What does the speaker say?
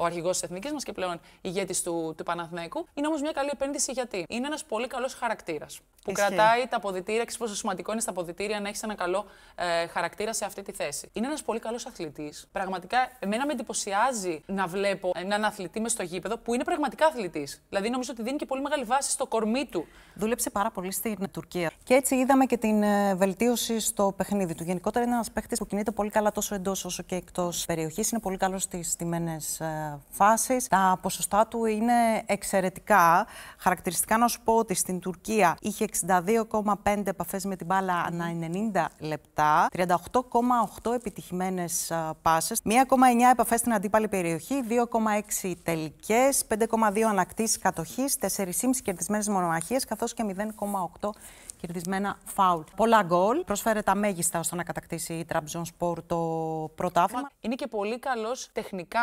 ο αρχηγός της εθνικής μας και πλέον ηγέτης του, του Παναθηναϊκού. Είναι όμως μια καλή επένδυση γιατί είναι ένας πολύ καλός χαρακτήρας που κρατάει τα αποδητήρια. και πόσο σημαντικό είναι στα αποδητήρια να έχεις ένα καλό ε, χαρακτήρα σε αυτή τη θέση. Είναι ένας πολύ καλός αθλητής. Πραγματικά, εμένα με εντυπωσιάζει να βλέπω έναν αθλητή μες στο γήπεδο που είναι πραγματικά αθλητής. Δηλαδή, νομίζω ότι δίνει και πολύ μεγάλη βάση στο κορμί του. Δούλεψε πάρα πολύ στην Τουρκία. Και έτσι είδαμε και την ε, βελτίωση στο παιχνίδι του. Γενικότερα, είναι ένας παίχτης που κινείται πολύ καλά τόσο εντός όσο και εκτός περιοχής. Είναι πολύ καλός στις τιμένε φάσεις. Τα ποσοστά του είναι εξαιρετικά. Χαρακτηριστικά να σου πω ότι στην Τουρκία είχε 62,5 επαφές με την μπάλα ανά 90 λεπτά, 38,8 επιτυχημένες πάσες, 1,9 επαφές στην αντίπαλη περιοχή, 2,6 τελικές, 5,2 ανακτήσεις κατοχής, 4,5 κερδισμένες μονομαχίες, καθώς και 0,8 κερδισμένα φάουλ. Πολλά γκολ. Προσφέρε τα μέγιστα ώστε να κατακτήσει η Τραμπζόν Σπορ το πρωτάθλημα. Είναι και πολύ καλός τεχνικά.